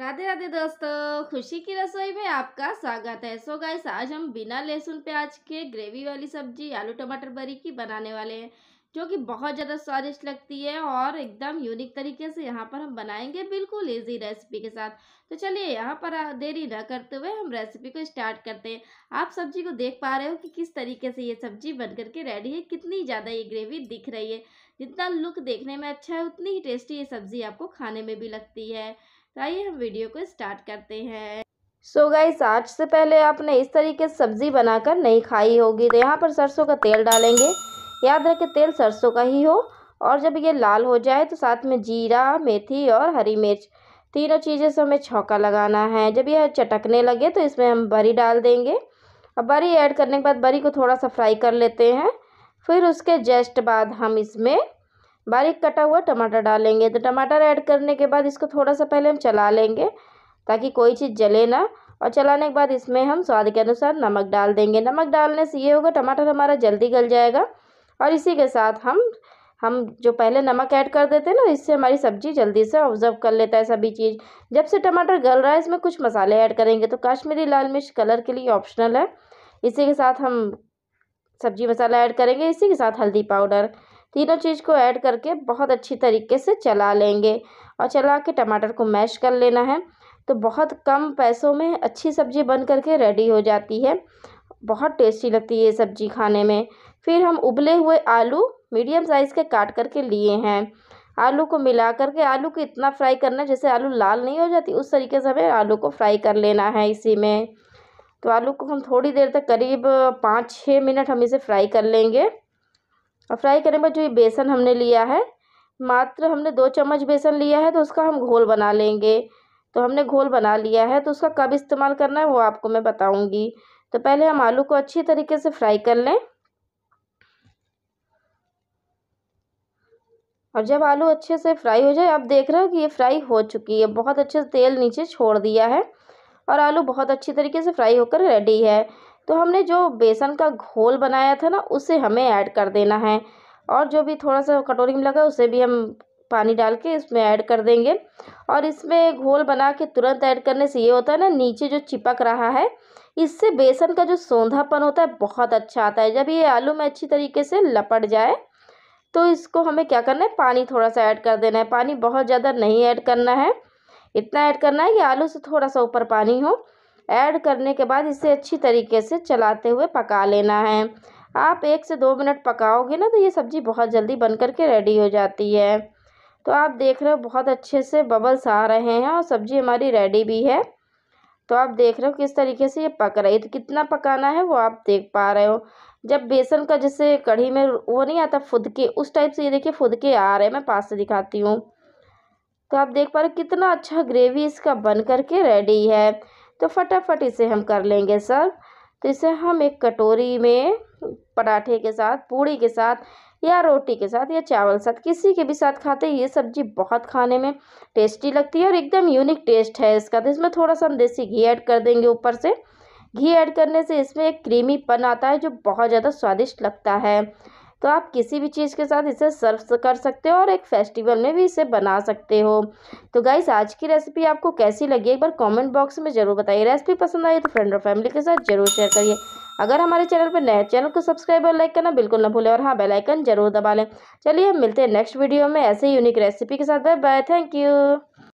राधे राधे दोस्तों खुशी की रसोई में आपका स्वागत है सो गाइस आज हम बिना लहसुन प्याज के ग्रेवी वाली सब्जी आलू टमाटर बरी की बनाने वाले हैं जो कि बहुत ज़्यादा स्वादिष्ट लगती है और एकदम यूनिक तरीके से यहाँ पर हम बनाएंगे बिल्कुल इजी रेसिपी के साथ तो चलिए यहाँ पर देरी ना करते हुए हम रेसिपी को स्टार्ट करते हैं आप सब्जी को देख पा रहे हो कि किस तरीके से ये सब्जी बन करके रेडी है कितनी ज़्यादा ये ग्रेवी दिख रही है जितना लुक देखने में अच्छा है उतनी ही टेस्टी ये सब्ज़ी आपको खाने में भी लगती है तो आइए हम वीडियो को स्टार्ट करते हैं सो so गाइस आज से पहले आपने इस तरीके से सब्ज़ी बनाकर नहीं खाई होगी तो यहाँ पर सरसों का तेल डालेंगे याद रखें तेल सरसों का ही हो और जब ये लाल हो जाए तो साथ में जीरा मेथी और हरी मिर्च तीनों चीज़ें से हमें छौका लगाना है जब यह चटकने लगे तो इसमें हम बरी डाल देंगे और बरी ऐड करने के बाद बरी को थोड़ा सा फ्राई कर लेते हैं फिर उसके जस्ट बाद हम इसमें बारीक कटा हुआ टमाटर डालेंगे तो टमाटर ऐड करने के बाद इसको थोड़ा सा पहले हम चला लेंगे ताकि कोई चीज़ जले ना और चलाने के बाद इसमें हम स्वाद के अनुसार नमक डाल देंगे नमक डालने से ये होगा टमाटर हमारा जल्दी गल जाएगा और इसी के साथ हम हम जो पहले नमक ऐड कर देते हैं ना इससे हमारी सब्ज़ी जल्दी से ऑब्जर्व कर लेता है सभी चीज़ जब से टमाटर गल रहा है इसमें कुछ मसाले ऐड करेंगे तो कश्मीरी लाल मिर्च कलर के लिए ऑप्शनल है इसी के साथ हम सब्जी मसाला ऐड करेंगे इसी के साथ हल्दी पाउडर तीनों चीज़ को ऐड करके बहुत अच्छी तरीके से चला लेंगे और चला के टमाटर को मैश कर लेना है तो बहुत कम पैसों में अच्छी सब्ज़ी बन करके रेडी हो जाती है बहुत टेस्टी लगती है ये सब्ज़ी खाने में फिर हम उबले हुए आलू मीडियम साइज़ के काट करके लिए हैं आलू को मिला करके आलू को इतना फ्राई करना जैसे आलू लाल नहीं हो जाती उस तरीके से हमें आलू को फ्राई कर लेना है इसी में तो आलू को हम थोड़ी देर तक करीब पाँच छः मिनट हम इसे फ्राई कर लेंगे और फ्राई करने पर जो ये बेसन हमने लिया है मात्र हमने दो चम्मच बेसन लिया है तो उसका हम घोल बना लेंगे तो हमने घोल बना लिया है तो उसका कब इस्तेमाल करना है वो आपको मैं बताऊंगी तो पहले हम आलू को अच्छी तरीके से फ्राई कर लें और जब आलू अच्छे से फ्राई हो जाए आप देख रहे हो कि ये फ्राई हो चुकी है बहुत अच्छे से तेल नीचे छोड़ दिया है और आलू बहुत अच्छी तरीके से फ्राई होकर रेडी है तो हमने जो बेसन का घोल बनाया था ना उसे हमें ऐड कर देना है और जो भी थोड़ा सा कटोरी में लगा उसे भी हम पानी डाल के इसमें ऐड कर देंगे और इसमें घोल बना के तुरंत ऐड करने से ये होता है ना नीचे जो चिपक रहा है इससे बेसन का जो सौंधापन होता है बहुत अच्छा आता है जब ये आलू में अच्छी तरीके से लपट जाए तो इसको हमें क्या करना है पानी थोड़ा सा ऐड कर देना है पानी बहुत ज़्यादा नहीं ऐड करना है इतना ऐड करना है कि आलू से थोड़ा सा ऊपर पानी हो ऐड करने के बाद इसे अच्छी तरीके से चलाते हुए पका लेना है आप एक से दो मिनट पकाओगे ना तो ये सब्ज़ी बहुत जल्दी बन कर के रेडी हो जाती है तो आप देख रहे हो बहुत अच्छे से बबल्स आ रहे हैं और सब्ज़ी हमारी रेडी भी है तो आप देख रहे हो किस तरीके से ये पक रही है तो कितना पकाना है वो आप देख पा रहे हो जब बेसन का जैसे कढ़ी में वो नहीं आता फुदके उस टाइप से ये देखिए फुदके आ रहे हैं मैं पास से दिखाती हूँ तो आप देख पा रहे हो कितना अच्छा ग्रेवी इसका बन कर के रेडी है तो फटाफट इसे हम कर लेंगे सर तो इसे हम एक कटोरी में पराठे के साथ पूड़ी के साथ या रोटी के साथ या चावल के साथ किसी के भी साथ खाते ये सब्जी बहुत खाने में टेस्टी लगती है और एकदम यूनिक टेस्ट है इसका तो इसमें थोड़ा सा हम देसी घी ऐड कर देंगे ऊपर से घी ऐड करने से इसमें एक क्रीमीपन आता है जो बहुत ज़्यादा स्वादिष्ट लगता है तो आप किसी भी चीज़ के साथ इसे सर्व कर सकते हो और एक फेस्टिवल में भी इसे बना सकते हो तो गाइस आज की रेसिपी आपको कैसी लगी एक बार कमेंट बॉक्स में ज़रूर बताइए रेसिपी पसंद आई तो फ्रेंड और फैमिली के साथ ज़रूर शेयर करिए अगर हमारे चैनल पर नए चैनल को सब्सक्राइब और लाइक करना बिल्कुल ना भूलें और हाँ बेलाइकन जरूर दबा लें चलिए हम मिलते हैं नेक्स्ट वीडियो में ऐसे यूनिक रेसिपी के साथ बाय बाय थैंक यू